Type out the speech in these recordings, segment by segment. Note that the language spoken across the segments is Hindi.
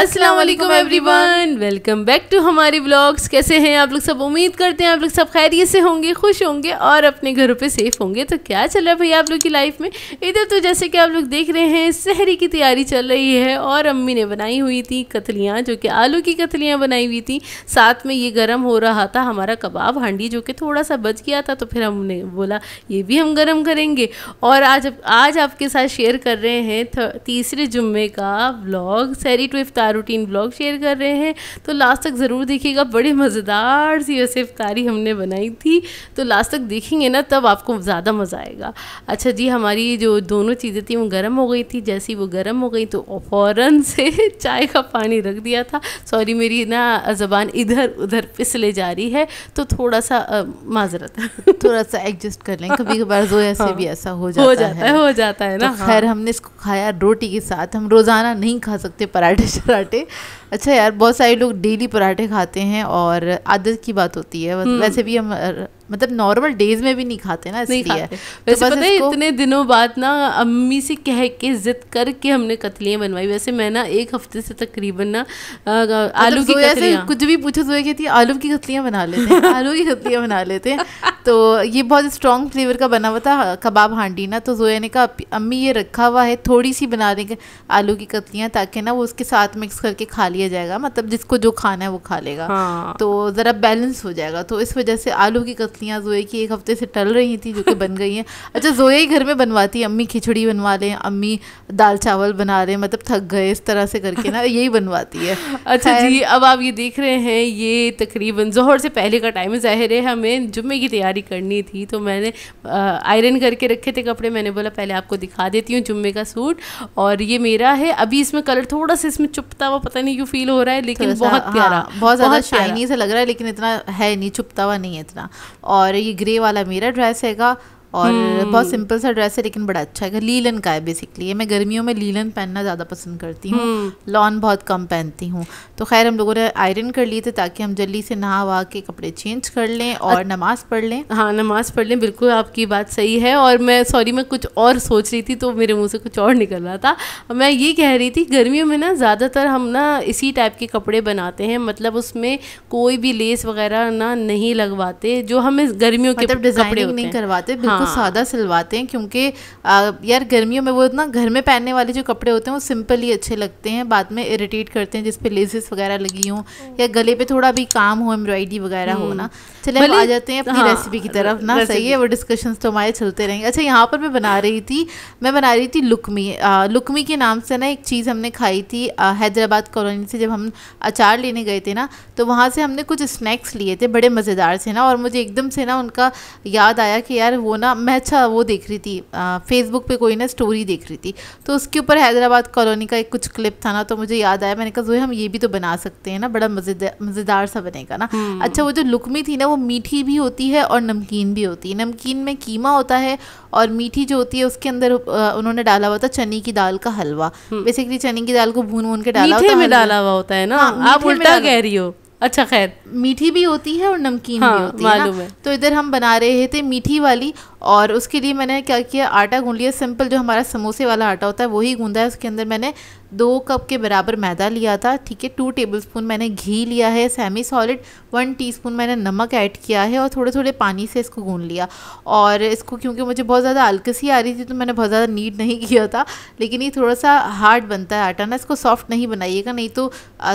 अस्सलाम वालेकुम एवरीवन वेलकम बैक टू हमारी ब्लॉग्स कैसे हैं आप लोग सब उम्मीद करते हैं आप लोग सब खैरियत से होंगे खुश होंगे और अपने घरों पे सेफ होंगे तो क्या चल रहा है भैया आप लोग की लाइफ में इधर तो जैसे कि आप लोग देख रहे हैं शहरी की तैयारी चल रही है और अम्मी ने बनाई हुई थी कतलियाँ जो कि आलू की कतलियाँ बनाई हुई थी साथ में ये गर्म हो रहा था हमारा कबाब हांडी जो कि थोड़ा सा बच गया था तो फिर हमने बोला ये भी हम गर्म करेंगे और आज आज आपके साथ शेयर कर रहे हैं तीसरे जुम्मे का ब्लॉग शहरी टू इफ्तार का रूटीन ब्लॉग शेयर कर रहे हैं तो लास्ट तक ज़रूर देखिएगा बड़ी मज़ेदार सी वैसे इफ्तारी हमने बनाई थी तो लास्ट तक देखेंगे ना तब आपको ज़्यादा मज़ा आएगा अच्छा जी हमारी जो दोनों चीज़ें थी वो गर्म हो गई थी जैसी वो गर्म हो गई तो फ़ौरन से चाय का पानी रख दिया था सॉरी मेरी ना ज़बान इधर उधर पिसले जा रही है तो थोड़ा सा माजरत थोड़ा सा एडजस्ट कर लें कभी कभार जो ऐसे हाँ। भी ऐसा हो जाता, हो जाता है, है हो जाता है ना तो खैर हाँ। हमने इसको खाया रोटी के साथ हम रोज़ाना नहीं खा सकते पराठे शराठे पराठे अच्छा यार बहुत सारे लोग डेली पराठे खाते हैं और आदत की बात होती है हम्म। वैसे भी हम मतलब नॉर्मल डेज में भी नहीं खाते ना इसलिए खाते। तो वैसे तो पता है इतने दिनों बाद ना अम्मी से कह के जिद करके हमने कतलियाँ बनवाई वैसे मैं ना एक हफ्ते से तकरीबन ना मतलब आलू की वैसे कुछ भी पूछो तो कहती है आलू की कतलियाँ बना लेते हैं आलू की कतलियाँ बना लेते हैं तो ये बहुत स्ट्रॉन्ग फ्लेवर का बना हुआ था कबाब हांडी ना तो जोया ने कहा अम्मी ये रखा हुआ है थोड़ी सी बना देंगे आलू की कतलियाँ ताकि ना वो उसके साथ मिक्स करके खा लिया जाएगा मतलब जिसको जो खाना है वो खा लेगा हाँ। तो ज़रा बैलेंस हो जाएगा तो इस वजह से आलू की कतली पत्तियाँ जोए की एक हफ्ते से टल रही थी जो कि बन गई हैं अच्छा जोए ही घर में बनवाती है अम्मी खिचड़ी बनवा लें अम्मी दाल चावल बना लें मतलब थक गए इस तरह से करके ना यही बनवाती है अच्छा जी अब आप ये देख रहे हैं ये तकरीबन जोहर से पहले का टाइम ज़ाहिर है हमें जुम्मे की तैयारी करनी थी तो मैंने आयरन करके रखे थे कपड़े मैंने बोला पहले आपको दिखा देती हूँ जुम्मे का सूट और ये मेरा है अभी इसमें कलर थोड़ा सा इसमें चुपता हुआ पता नहीं क्यों फील हो रहा है लेकिन बहुत प्यारा हाँ, बहुत ज़्यादा शाइनी से लग रहा है लेकिन इतना है नहीं चुपता हुआ नहीं है इतना और ये ग्रे वाला मेरा ड्रेस हैगा और hmm. बहुत सिंपल सा ड्रेस है लेकिन बड़ा अच्छा है लीलन का है बेसिकली मैं गर्मियों में लीलन पहनना ज़्यादा पसंद करती हूँ hmm. हम्म। लॉन बहुत कम पहनती हूँ तो खैर हम लोगों ने आयरन कर लिए थे ताकि हम जल्दी से नहा वहा के कपड़े चेंज कर लें और अ... नमाज़ पढ़ लें हाँ नमाज़ पढ़ लें बिल्कुल आपकी बात सही है और मैं सॉरी मैं कुछ और सोच रही थी तो मेरे मुँह से कुछ और निकल रहा था मैं ये कह रही थी गर्मियों में ना ज़्यादातर हम ना इसी टाइप के कपड़े बनाते हैं मतलब उसमें कोई भी लेस वगैरह ना नहीं लगवाते जो हमें गर्मियों के मतलब कपड़े नहीं करवाते हाँ उनको हाँ। सादा सिलवाते हैं क्योंकि यार गर्मियों में वो ना घर में पहनने वाले जो कपड़े होते हैं वो सिंपल ही अच्छे लगते हैं बाद में इरिटेट करते हैं जिसपे लेसेस वगैरह लगी हों या गले पे थोड़ा भी काम हो एम्ब्रॉयडरी वगैरह हो ना हम्म। चले आ जाते हैं अपनी रेसिपी हाँ, की तरफ ना सही है वो डिस्कशन तो हमारे चलते रहेंगे अच्छा यहाँ पर मैं बना रही थी मैं बना रही थी लुकमी लुकमी के नाम से ना एक चीज़ हमने खाई थी हैदराबाद कॉलोनी से जब हम अचार लेने गए थे ना तो वहाँ से हमने कुछ स्नैक्स लिए थे बड़े मज़ेदार से ना और मुझे एकदम से ना उनका याद आया कि यार वो ना ना मैं अच्छा वो देख रही थी फेसबुक पे कोई ना स्टोरी देख रही थी तो उसके ऊपर हैदराबाद कॉलोनी का एक कुछ क्लिप था ना तो मुझे याद आया मैंने कहा जो हम ये भी तो बना सकते हैं ना बड़ा मज़ेदार मज़ेदार सा बनेगा ना हम्म। अच्छा वो जो लुकमी थी ना वो मीठी भी होती है और नमकीन भी होती है नमकीन में कीमा होता है और मीठी जो होती है उसके अंदर उन्होंने डाला हुआ था चने की दाल का हलवा बेसिकली हम्म। चने की दाल को भून भून के डाला होता है डाला हुआ होता है ना हाँ, आप उल्टा कह रही हो अच्छा खैर मीठी भी होती है और नमकीन हाँ, भी होती है, ना? है तो इधर हम बना रहे थे मीठी वाली और उसके लिए मैंने क्या किया आटा गूँध लिया सिंपल जो हमारा समोसे वाला आटा होता है वही गूँधा है उसके अंदर मैंने दो कप के बराबर मैदा लिया था ठीक है टू टेबलस्पून मैंने घी लिया है सेमी सॉलिड वन टीस्पून मैंने नमक ऐड किया है और थोड़े थोड़े पानी से इसको गूँध लिया और इसको क्योंकि मुझे बहुत ज़्यादा आलकसी आ रही थी तो मैंने बहुत ज़्यादा नीट नहीं किया था लेकिन ये थोड़ा सा हार्ड बनता है आटा ना इसको सॉफ्ट नहीं बनाइएगा नहीं तो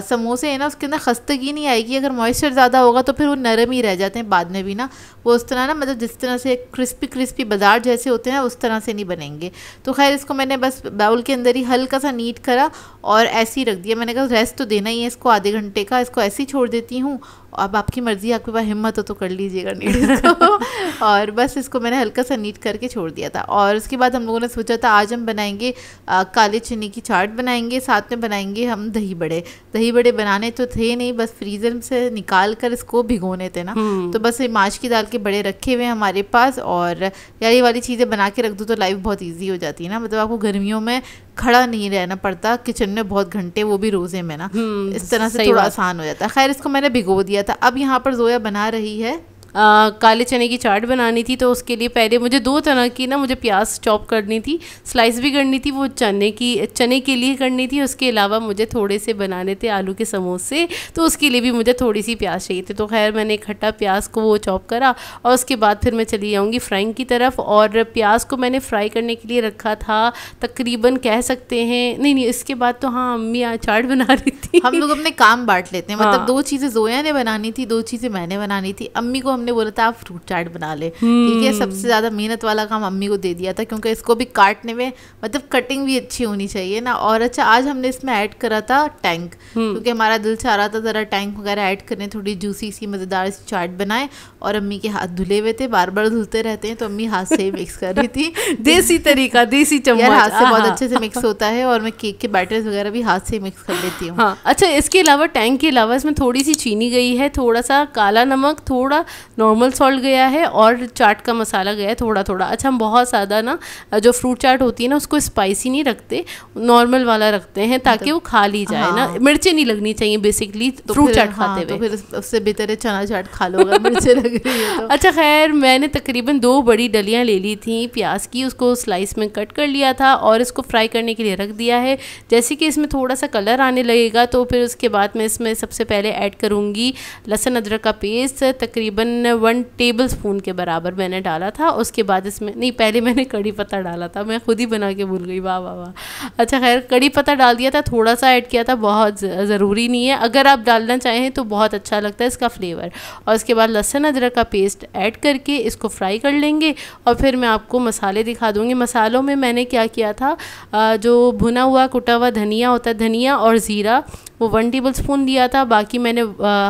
समोसे है ना उसके अंदर खस्तगी नहीं आएगी अगर मॉइस्चर ज़्यादा होगा तो फिर वो नरम ही रह जाते हैं बाद में भी ना वो उस तरह ना मतलब जिस तरह से क्रिस्पी क्रिस्पी बाजार जैसे होते हैं उस तरह से नहीं बनेंगे तो खैर इसको मैंने बस बाउल के अंदर ही हल्का सा नीट करा और ऐसे ही रख दिया मैंने कहा रेस्ट तो देना ही है इसको आधे घंटे का इसको ऐसे ही छोड़ देती हूँ अब आपकी मर्ज़ी आपके पास हिम्मत हो तो कर लीजिएगा नीट और बस इसको मैंने हल्का सा नीट करके छोड़ दिया था और उसके बाद हम लोगों ने सोचा था आज हम बनाएंगे आ, काले चने की चाट बनाएंगे साथ में बनाएंगे हम दही बड़े दही बड़े बनाने तो थे नहीं बस फ्रीज़र से निकाल कर इसको भिगोने थे ना हम्म। तो बस ये माश की दाल के बड़े रखे हुए हैं हमारे पास और यार ये वाली चीज़ें बना के रख दूँ तो लाइफ बहुत ईजी हो जाती है ना मतलब आपको गर्मियों में खड़ा नहीं रहना पड़ता किचन में बहुत घंटे वो भी रोजे में ना हम्म, इस तरह से थोड़ा आसान हो जाता है खैर इसको मैंने भिगो दिया था अब यहाँ पर जोया बना रही है काले चने की चाट बनानी थी तो उसके लिए पहले मुझे दो तरह की ना मुझे प्याज चॉप करनी थी स्लाइस भी करनी थी वो चने की चने के लिए करनी थी उसके अलावा मुझे थोड़े से बनाने थे आलू के समोसे तो उसके लिए भी मुझे थोड़ी सी प्याज चाहिए थी तो खैर मैंने इकट्ठा प्याज को वो चॉप करा और उसके बाद फिर मैं चली जाऊँगी फ्राइंग की तरफ और प्याज को मैंने फ्राई करने के लिए रखा था तकरीबन कह सकते हैं नहीं नहीं इसके बाद तो हाँ अम्मी चाट बना रही थी हम लोग अपने काम बांट लेते हैं मतलब हाँ। दो चीज़ें जोया ने बनानी थी दो चीज़ें मैंने बनानी थी अम्मी को हमने हमने बोला था आप फ्रूट चाट बना ले हम्म। ठीक है सबसे ज़्यादा मेहनत वाला काम मम्मी को दे दिया था क्योंकि इसको भी काटने में मतलब कटिंग भी अच्छी होनी चाहिए ना और अच्छा आज हमने इसमें ऐड करा था टैंक हम्म। क्योंकि हमारा दिल चाह रहा था ज़रा टैंक वगैरह ऐड करें थोड़ी जूसी सी मज़ेदार सी चाट बनाए और अम्मी के हाथ धुले हुए थे बार बार धुलते रहते हैं तो अम्मी हाथ से मिक्स कर रही थी देसी तरीका देसी चम्मच हाथ से हाँ, बहुत हाँ, अच्छे से मिक्स हाँ। होता है और मैं केक के बैटर वगैरह भी हाथ से मिक्स कर लेती हूँ अच्छा इसके अलावा टैंक के अलावा इसमें थोड़ी सी चीनी गई है थोड़ा सा काला नमक थोड़ा नॉर्मल सॉल्ट गया है और चाट का मसाला गया है थोड़ा थोड़ा अच्छा हम बहुत ज़्यादा ना जो फ्रूट चाट होती है ना उसको स्पाइसी नहीं रखते नॉर्मल वाला रखते हैं ताकि मतलब वो खा ली जाए हाँ। ना मिर्चें नहीं लगनी चाहिए बेसिकली तो फ्रूट चाट हाँ, खाते तो हुए तो फिर उससे बेहतर है चना चाट खा लो मिर्चें लग रही है तो। अच्छा खैर मैंने तकरीबन दो बड़ी डलियाँ ले ली थी प्याज की उसको स्लाइस में कट कर लिया था और इसको फ्राई करने के लिए रख दिया है जैसे कि इसमें थोड़ा सा कलर आने लगेगा तो फिर उसके बाद मैं इसमें सबसे पहले ऐड करूँगी लहसुन अदरक का पेस्ट तकरीबन मैंने वन टेबल स्पून के बराबर मैंने डाला था उसके बाद इसमें नहीं पहले मैंने कड़ी पत्ता डाला था मैं खुद ही बना के भूल गई वाह वाह वाह अच्छा खैर कड़ी पत्ता डाल दिया था थोड़ा सा ऐड किया था बहुत ज़रूरी नहीं है अगर आप डालना चाहें तो बहुत अच्छा लगता है इसका फ्लेवर और उसके बाद लहसुन अदरक का पेस्ट ऐड करके इसको फ्राई कर लेंगे और फिर मैं आपको मसाले दिखा दूँगी मसालों में मैंने क्या किया था जो भुना हुआ कुटा हुआ धनिया होता है धनिया और ज़ीरा वो वन टेबल स्पून लिया था बाकी मैंने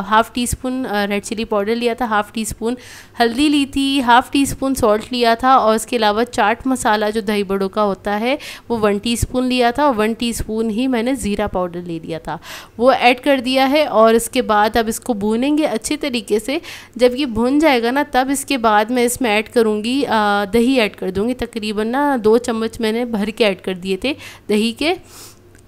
half teaspoon red chilli powder लिया था हाफ़ टी स्पून हल्दी ली थी हाफ़ टी स्पून सॉल्ट लिया था और उसके अलावा चाट मसाला जो दही बड़ों का होता है वो वन टी स्पून लिया था और वन टी स्पून ही मैंने ज़ीरा पाउडर ले लिया था वो ऐड कर दिया है और इसके बाद अब इसको भूनेंगे अच्छे तरीके से जब ये भुन जाएगा ना तब इसके बाद मैं इसमें ऐड करूँगी दही ऐड कर दूँगी तकरीबन ना दो चम्मच मैंने भर के ऐड कर दिए थे दही के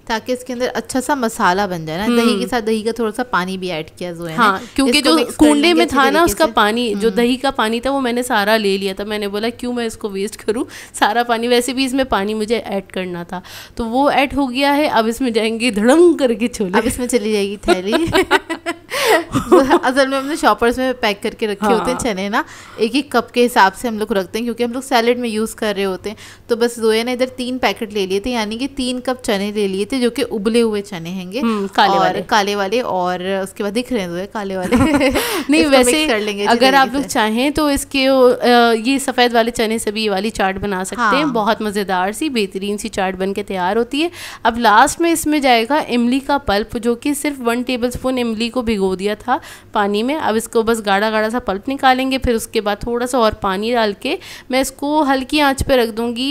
ताकि इसके अंदर अच्छा सा मसाला बन जाए ना हम्म। दही के साथ दही का थोड़ा सा पानी भी ऐड किया जो है हाँ, क्योंकि जो कुंडे में था ना उसका पानी जो हम्म। दही का पानी था वो मैंने सारा ले लिया था मैंने बोला क्यों मैं इसको वेस्ट करूँ सारा पानी वैसे भी इसमें पानी मुझे ऐड करना था तो वो ऐड हो गया है अब इसमें जाएंगे धड़म करके छोले अब इसमें चली जाएगी थैली असल में हमने शॉपर्स में पैक करके रखे हाँ। होते हैं हाँ। चने ना एक एक कप के हिसाब से हम लोग रखते हैं क्योंकि हम लोग सैलड में यूज़ कर रहे होते हैं तो बस जोया ने इधर तीन पैकेट ले लिए थे यानी कि तीन कप चने ले लिए थे जो कि उबले हुए चने हैंगे हम्म, काले और वाले। काले वाले और उसके बाद दिख रहे हैं जोया काले वाले नहीं वैसे कर लेंगे अगर आप लोग चाहें तो इसके ये सफ़ेद वाले चने से भी ये वाली चाट बना सकते हैं हाँ। बहुत मज़ेदार सी बेहतरीन सी चाट बन के तैयार होती है अब लास्ट में इसमें जाएगा इमली का पल्प जो कि सिर्फ वन टेबल स्पून इमली को भिगो भिगो दिया था पानी में अब इसको बस गाढ़ा गाढ़ा सा पल्प निकालेंगे फिर उसके बाद थोड़ा सा और पानी डाल के मैं इसको हल्की आँच पर रख दूँगी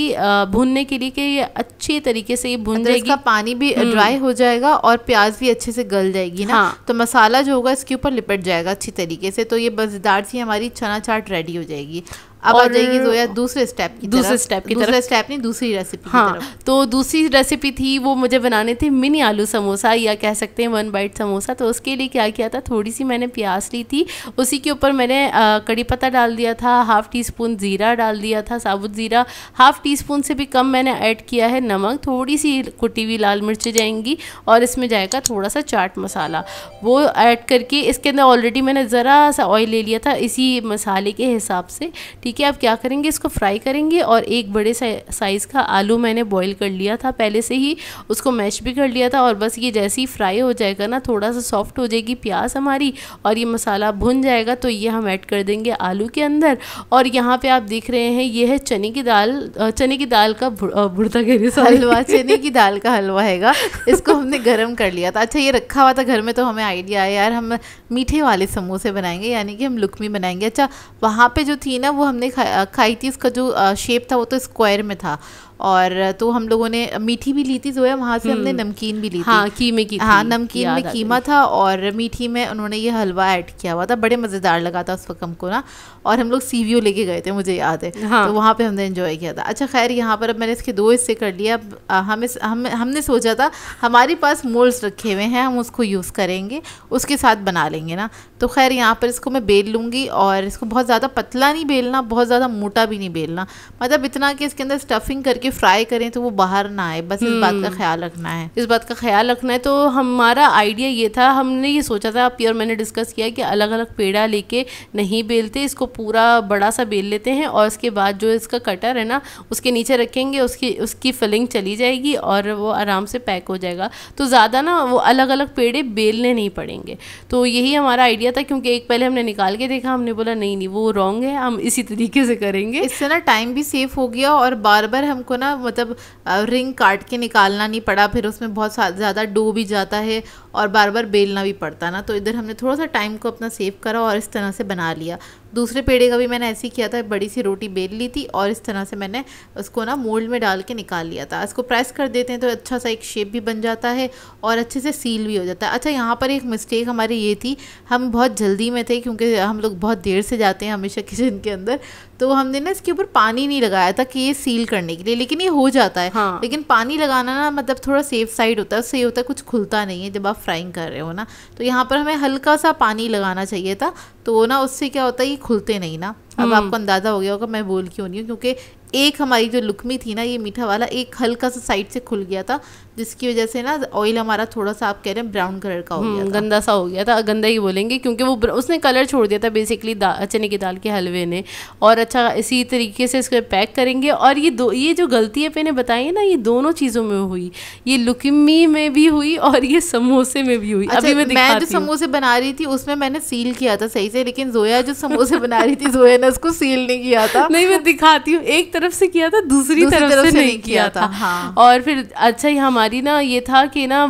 भूनने के लिए कि ये अच्छी तरीके से ये भुन अच्छा, जाएगी पानी भी हम्म। ड्राई हो जाएगा और प्याज भी अच्छे से गल जाएगी ना हाँ। तो मसाला जो होगा इसके ऊपर लिपट जाएगा अच्छी तरीके से तो ये मज़ेदार सी हमारी चना चाट रेडी हो जाएगी अब आ जाएगी या दूसरे स्टेप की दूसरे स्टेप की दूसरा स्टेप नहीं दूसरी रेसिपी हाँ तो दूसरी रेसिपी थी वो मुझे बनाने थे मिनी आलू समोसा या कह सकते हैं वन बाइट समोसा तो उसके लिए क्या किया था थोड़ी सी मैंने प्याज ली थी उसी के ऊपर मैंने कड़ी पत्ता डाल दिया था हाफ़ टी स्पून ज़ीरा डाल दिया था साबुत ज़ीरा हाफ़ टी स्पून से भी कम मैंने ऐड किया है नमक थोड़ी सी कुटी हुई लाल मिर्च जाएंगी और इसमें जाएगा थोड़ा सा चाट मसाला वो ऐड करके इसके अंदर ऑलरेडी मैंने ज़रा सा ऑयल ले लिया था इसी मसाले के हिसाब से ठीक है आप क्या करेंगे इसको फ्राई करेंगे और एक बड़े साइज़ का आलू मैंने बॉईल कर लिया था पहले से ही उसको मैश भी कर लिया था और बस ये जैसे ही फ्राई हो जाएगा ना थोड़ा सा सॉफ्ट हो जाएगी प्याज हमारी और ये मसाला भुन जाएगा तो ये हम ऐड कर देंगे आलू के अंदर और यहाँ पे आप देख रहे हैं ये है चने की दाल चने की दाल का भुड़ता घेरे हलवा चने की दाल का हलवा हैगा इसको हमने गर्म कर लिया था अच्छा ये रखा हुआ था घर में तो हमें आइडिया है यार हम मीठे वाले समोसे बनाएंगे यानी कि हम लुकमी बनाएंगे अच्छा वहाँ पे जो थी ना वो हम हमने खा, खाई थी उसका जो शेप था वो तो स्क्वायर में था और तो हम लोगों ने मीठी भी ली थी जो है वहाँ से हमने हम्म। नमकीन भी ली हाँ, थी हाँ कीमे की हाँ नमकीन में कीमा था और मीठी में उन्होंने ये हलवा ऐड किया हुआ था बड़े मज़ेदार लगा था उस वक्त हमको ना और हम लोग सीवीओ लेके गए थे मुझे याद है हाँ। तो वहाँ पे हमने इन्जॉय किया था अच्छा खैर यहाँ पर अब मैंने इसके दो हिस्से कर लिया अब हम इस हम हमने सोचा था हमारे पास मोल्स रखे हुए हैं हम उसको यूज़ करेंगे उसके साथ बना लेंगे ना तो खैर यहाँ पर इसको मैं बेल लूँगी और इसको बहुत ज़्यादा पतला नहीं बेलना बहुत ज़्यादा मोटा भी नहीं बेलना मतलब इतना कि इसके अंदर स्टफिंग करके करके फ्राई करें तो वो बाहर ना आए बस इस बात का हम्म। ख्याल रखना है इस बात का ख्याल रखना है तो हमारा आइडिया ये था हमने ये सोचा था आप मैंने डिस्कस किया कि अलग अलग पेड़ा लेके नहीं बेलते इसको पूरा बड़ा सा बेल लेते हैं और उसके बाद जो इसका कटर है ना उसके नीचे रखेंगे उसकी उसकी फिलिंग चली जाएगी और वो आराम से पैक हो जाएगा तो ज़्यादा ना वो अलग अलग पेड़े बेलने नहीं पड़ेंगे तो यही हमारा आइडिया था क्योंकि एक पहले हमने निकाल के देखा हमने बोला नहीं नहीं वो रॉन्ग है हम इसी तरीके से करेंगे इससे ना टाइम भी सेफ हो गया और बार बार हमको ना मतलब रिंग काट के निकालना नहीं पड़ा फिर उसमें बहुत ज़्यादा डो भी जाता है और बार बार बेलना भी पड़ता ना तो इधर हमने थोड़ा सा टाइम को अपना सेव करा और इस तरह से बना लिया दूसरे पेड़े का भी मैंने ऐसे ही किया था बड़ी सी रोटी बेल ली थी और इस तरह से मैंने उसको ना मोल्ड में डाल के निकाल लिया था इसको प्रेस कर देते हैं तो अच्छा सा एक शेप भी बन जाता है और अच्छे से सील भी हो जाता है अच्छा यहाँ पर एक मिस्टेक हमारी ये थी हम बहुत जल्दी में थे क्योंकि हम लोग बहुत देर से जाते हैं हमेशा किचन के अंदर तो हमने ना इसके ऊपर पानी नहीं लगाया था कि ये सील करने के लिए लेकिन ये हो जाता है हाँ। लेकिन पानी लगाना ना मतलब थोड़ा सेफ साइड होता है उससे ये होता है कुछ खुलता नहीं है जब आप फ्राइंग कर रहे हो ना तो यहाँ पर हमें हल्का सा पानी लगाना चाहिए था तो ना उससे क्या होता है ये खुलते नहीं ना अब हम्म। आपको अंदाज़ा हो गया होगा मैं बोल क्यों नहीं हूँ क्योंकि एक हमारी जो लुकमी थी ना ये मीठा वाला एक हल्का सा साइड से खुल गया था जिसकी वजह से ना ऑयल हमारा थोड़ा सा आप कह रहे हैं ब्राउन कलर का हो हम्म, गया था। गंदा सा हो गया था गंदा ही बोलेंगे क्योंकि वो उसने कलर छोड़ दिया था बेसिकली चने की दाल के हलवे ने और अच्छा इसी तरीके से इसको पैक करेंगे और ये दो ये जो गलती है मैंने बताई ना ये दोनों चीज़ों में हुई ये लुकमी में भी हुई और ये समोसे में भी हुई अभी अच्छा, मैं मैं जो समोसे बना रही थी उसमें मैंने सील किया था सही से लेकिन जोया जो समोसे बना रही थी जोया ने उसको सील नहीं किया था नहीं मैं दिखाती हूँ एक तरफ से किया था दूसरी, दूसरी तरफ, तरफ से, से नहीं किया था, था। हाँ। और फिर अच्छा ही हमारी ना ये था कि ना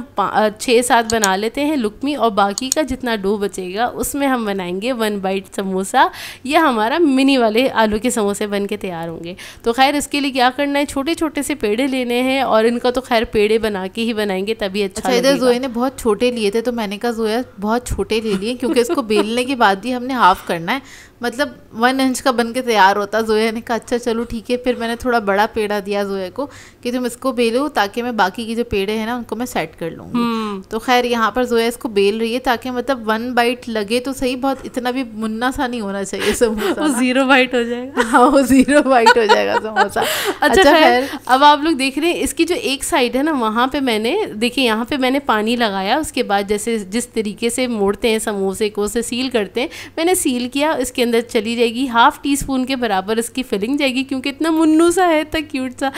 छः सात बना लेते हैं लुकमी और बाकी का जितना डो बचेगा उसमें हम बनाएंगे वन बाइट समोसा ये हमारा मिनी वाले आलू के समोसे बन के तैयार होंगे तो खैर इसके लिए क्या करना है छोटे छोटे से पेड़े लेने हैं और इनका तो खैर पेड़े बना के ही बनाएंगे तभी अच्छा, अच्छा इधर जोए ने बहुत छोटे लिए थे तो मैंने कहा जोया बहुत छोटे ले लिए क्योंकि इसको बेलने के बाद ही हमने हाफ करना है मतलब वन इंच का बन के तैयार होता जोया ने कहा अच्छा चलो ठीक है फिर मैंने थोड़ा बड़ा पेड़ा दिया जोया को कि तुम इसको बेलो ताकि मैं बाकी की जो पेड़े हैं ना उनको मैं सेट कर लूँगी हम्म। तो खैर यहाँ पर जोया इसको बेल रही है ताकि मतलब वन बाइट लगे तो सही बहुत इतना भी मुन्ना सा नहीं होना चाहिए समोसा जीरो बाइट हो जाएगा हाँ वो जीरो बाइट हो जाएगा समोसा अच्छा, अच्छा खैर अब आप लोग देख रहे हैं इसकी जो एक साइड है ना वहाँ पर मैंने देखिए यहाँ पे मैंने पानी लगाया उसके बाद जैसे जिस तरीके से मोड़ते हैं समोसे को उसे सील करते हैं मैंने सील किया इसके अंदर चली जाएगी हाफ़ टी स्पून के बराबर इसकी फिलिंग जाएगी क्योंकि इतना मुन्नू सा है इतना क्यूट सा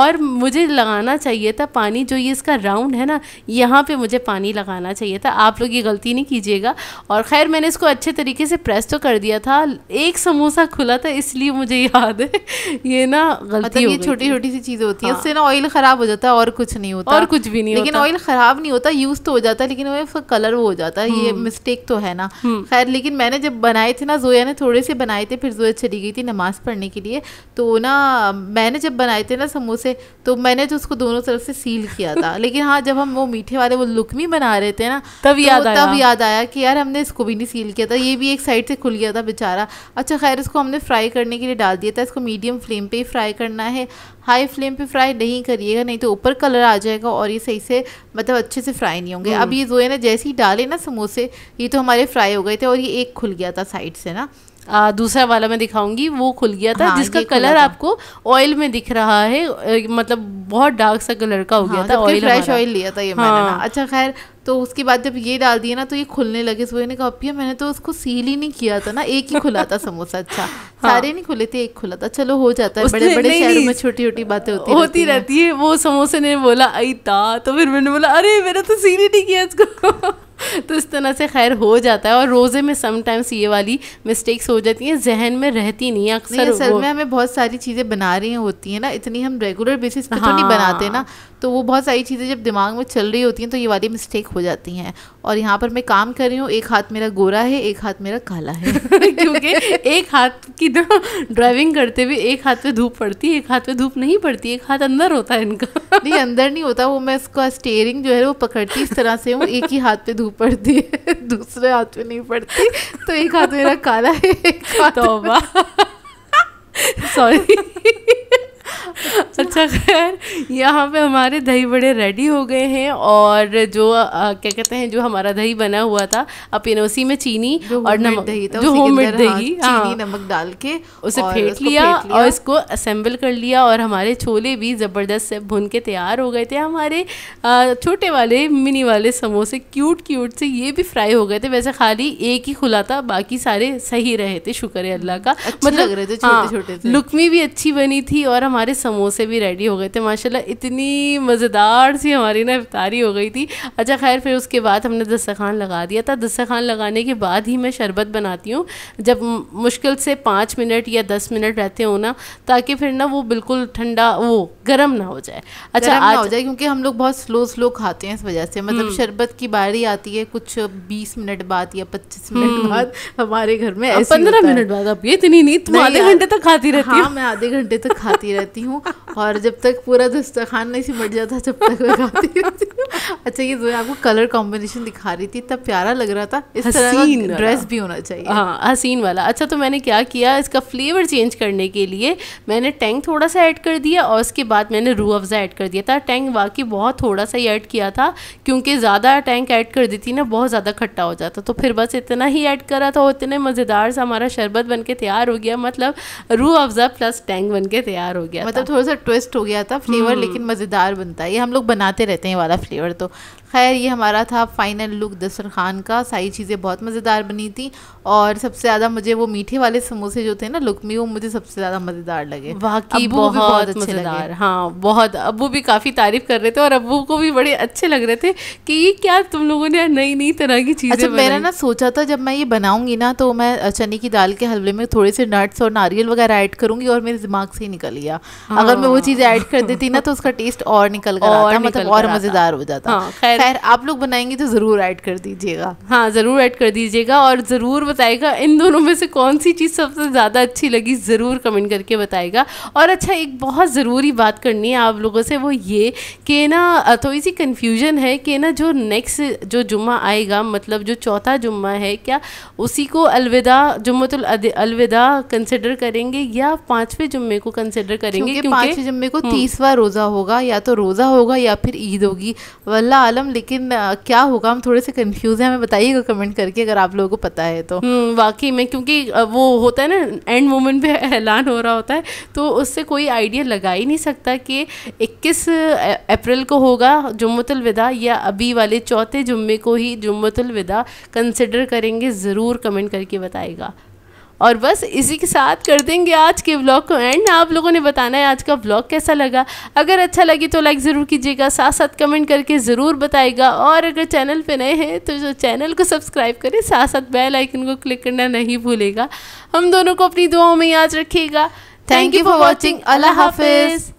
और मुझे लगाना चाहिए था पानी जो ये इसका राउंड है ना यहाँ पे मुझे पानी लगाना चाहिए था आप लोग ये गलती नहीं कीजिएगा और खैर मैंने इसको अच्छे तरीके से प्रेस तो कर दिया था एक समोसा खुला था इसलिए मुझे याद है ये ना गलती मतलब ये छोटी छोटी सी चीज़ होती है हाँ। उससे ना ऑयल ख़राब हो जाता है और कुछ नहीं होता और कुछ भी नहीं लेकिन ऑयल ख़राब नहीं होता यूज़ तो हो जाता है लेकिन वो कलर वो हो जाता है ये मिस्टेक हम्म। तो है ना हम्म। खैर लेकिन मैंने जब बनाए थे ना जोया ने मैंने थोड़े से बनाए थे फिर जो चली गई थी नमाज़ पढ़ने के लिए तो ना मैंने जब बनाए थे ना समोसे तो मैंने तो उसको दोनों तरफ से सील किया था लेकिन हाँ जब हम वो मीठे वाले वो लुकमी बना रहे थे ना तब तो याद तब याद आया कि यार हमने इसको भी नहीं सील किया था ये भी एक साइड से खुल गया था बेचारा अच्छा खैर इसको हमने फ्राई करने के लिए डाल दिया था इसको मीडियम फ्लेम पर ही फ्राई करना है हाई फ्लेम पे फ्राई नहीं करिएगा नहीं तो ऊपर कलर आ जाएगा और ये सही से मतलब अच्छे से फ्राई नहीं होंगे अब हम्म। ये जो है ना जैसे ही डाले ना समोसे ये तो हमारे फ्राई हो गए थे और ये एक खुल गया था साइड से ना आ, दूसरा वाला मैं दिखाऊंगी वो खुल गया था हाँ, जिसका कलर आपको ऑयल में दिख रहा है मतलब बहुत डार्क सा कलर का हो हाँ, गया हाँ, था ऑयल फ्रेश ऑयल लिया था ये हाँ, मैंने ना हाँ। अच्छा खैर तो उसके बाद जब ये डाल दिया ना तो ये खुलने लगे सुबह तो ने कहा भैया मैंने तो उसको सील ही नहीं किया था ना एक ही खुला था समोसा अच्छा हाँ। सारे नहीं खुले थे एक खुला था चलो हो जाता है बड़े बड़े शहरों में छोटी छोटी बातें होती होती रहती है वो समोसे ने बोला आई ता तो फिर मैंने बोला अरे मैंने तो सील ही नहीं किया इसको तो इस तरह से खैर हो जाता है और रोज़े में समटाइम्स ये वाली मिस्टेक्स हो जाती हैं जहन में रहती नहीं है अक्सर में हमें बहुत सारी चीज़ें बना रही होती हैं ना इतनी हम रेगुलर बेसिस पर हाँ, तो नहीं हाँ। बनाते ना तो वो बहुत सारी चीज़ें जब दिमाग में चल रही होती हैं तो ये वाली मिस्टेक हो जाती हैं और यहाँ पर मैं काम कर रही हूँ एक हाथ मेरा गोरा है एक हाथ मेरा काला है क्योंकि एक हाथ की तो ड्राइविंग करते हुए एक हाथ पे धूप पड़ती है एक हाथ पे धूप नहीं पड़ती एक हाथ अंदर होता है इनका नहीं अंदर नहीं होता वो मैं इसका स्टेयरिंग जो है वो पकड़ती इस तरह से हूँ एक ही हाथ पे धूप पड़ती है दूसरे हाथ पे नहीं पड़ती तो एक हाथ मेरा काला है सॉरी अच्छा खैर यहाँ पे हमारे दही बड़े रेडी हो गए हैं और जो आ, क्या कहते हैं जो हमारा दही बना हुआ था अपने उसी में चीनी और नमक दही था जो होम मेड दही हाँ, हाँ। चीनी नमक डाल के उसे फेंट लिया और इसको असेंबल कर लिया और हमारे छोले भी ज़बरदस्त से भुन के तैयार हो गए थे हमारे छोटे वाले मिनी वाले समोसे क्यूट क्यूट से ये भी फ्राई हो गए थे वैसे खाली एक ही खुला था बाकी सारे सही रहे थे शुक्र है अल्लाह का मतलब लग रहे थे छोटे छोटे लुकमी भी अच्छी बनी थी और हमारे समोसे भी रेडी हो गए थे माशाल्लाह इतनी मज़ेदार सी हमारी ना इफ्तारी हो गई थी अच्छा खैर फिर उसके बाद हमने दस्तखान लगा दिया था दस्तखान लगाने के बाद ही मैं शरबत बनाती हूँ जब मुश्किल से पाँच मिनट या दस मिनट रहते हो ना ताकि फिर ना वो बिल्कुल ठंडा वो गर्म ना हो जाए अच्छा आज हो जाए क्योंकि हम लोग बहुत स्लो स्लो खाते हैं इस वजह से मतलब हम्म। शरबत की बारी आती है कुछ बीस मिनट बाद या पच्चीस मिनट हम्म। बाद हमारे घर में पंद्रह मिनट बाद अब ये इतनी नहीं तुम आधे घंटे तक खाती रहती हाँ मैं आधे घंटे तक खाती रहती हूँ और जब तक पूरा दस्तरखान नहीं सिमट जाता जब तक मैं गाती रहती अच्छा ये जो आपको कलर कॉम्बिनेशन दिखा रही थी इतना प्यारा लग रहा था इस तरह का ड्रेस भी होना चाहिए हाँ हसीन वाला अच्छा तो मैंने क्या किया इसका फ्लेवर चेंज करने के लिए मैंने टैंक थोड़ा सा ऐड कर दिया और उसके बाद मैंने रू अफ़ज़ा ऐड कर दिया था टैंक वाकई बहुत थोड़ा सा ही ऐड किया था क्योंकि ज़्यादा टैंक ऐड कर देती ना बहुत ज़्यादा खट्टा हो जाता तो फिर बस इतना ही ऐड करा था इतने मज़ेदार सा हमारा शरबत बन के तैयार हो गया मतलब रू अफ़ज़ा प्लस टैंक बन के तैयार हो गया मतलब थोड़ा सा ट्विस्ट हो गया था फ्लेवर हम्म। लेकिन मज़ेदार बनता है ये हम लोग बनाते रहते हैं वाला फ्लेवर ...todo... खैर ये हमारा था फाइनल लुक दस्तरखान का सारी चीज़ें बहुत मज़ेदार बनी थी और सबसे ज़्यादा मुझे वो मीठे वाले समोसे जो थे ना लुक में वो मुझे सबसे ज़्यादा मज़ेदार लगे बाकी बहुत, बहुत अच्छे मज़ेदार हाँ बहुत अबू भी काफ़ी तारीफ़ कर रहे थे और अबू को भी बड़े अच्छे लग रहे थे कि ये क्या तुम लोगों ने नई नई तरह की चीज अच्छा मैंने ना सोचा था जब मैं ये बनाऊँगी ना तो मैं चने की दाल के हलवे में थोड़े से नट्स और नारियल वगैरह ऐड करूँगी और मेरे दिमाग से ही निकल गया अगर मैं वो हाँ। चीज़ें ऐड कर देती ना तो उसका टेस्ट और निकल गया और मतलब और मज़ेदार हो जाता हाँ, खैर खैर आप लोग बनाएंगे तो ज़रूर ऐड कर दीजिएगा हाँ ज़रूर ऐड कर दीजिएगा और ज़रूर बताएगा इन दोनों में से कौन सी चीज़ सबसे ज़्यादा अच्छी लगी ज़रूर कमेंट करके बताएगा और अच्छा एक बहुत ज़रूरी बात करनी है आप लोगों से वो ये कि ना थोड़ी सी कन्फ्यूजन है कि ना जो नेक्स्ट जो जुम्मा आएगा मतलब जो चौथा जुम्मा है क्या उसी को अलविदा जुम्मतुल अलविदा कंसिडर करेंगे या पाँचवें जुम्मे को कंसिडर करेंगे पाँचवें जुम्मे को हम्म। तीसवा रोज़ा होगा या तो रोज़ा होगा या फिर ईद होगी वल्ला आलम मैडम लेकिन क्या होगा हम थोड़े से कंफ्यूज हैं हमें बताइएगा कमेंट करके अगर आप लोगों को पता है तो हम्म, वाकई में क्योंकि वो होता है ना एंड मोमेंट पे ऐलान हो रहा होता है तो उससे कोई आइडिया लगा ही नहीं सकता कि 21 अप्रैल को होगा जुम्मतलविदा या अभी वाले चौथे जुम्मे को ही जुम्मतलविदा कंसिडर करेंगे ज़रूर कमेंट करके बताएगा और बस इसी के साथ कर देंगे आज के ब्लॉग को एंड आप लोगों ने बताना है आज का ब्लॉग कैसा लगा अगर अच्छा लगे तो लाइक ज़रूर कीजिएगा साथ साथ कमेंट करके ज़रूर बताएगा और अगर चैनल पर नए हैं तो जो चैनल को सब्सक्राइब करें साथ साथ बेल आइकन को क्लिक करना नहीं भूलेगा हम दोनों को अपनी दुआओं में याद रखिएगा थैंक यू फॉर वॉचिंग अल्लाह हाफिज़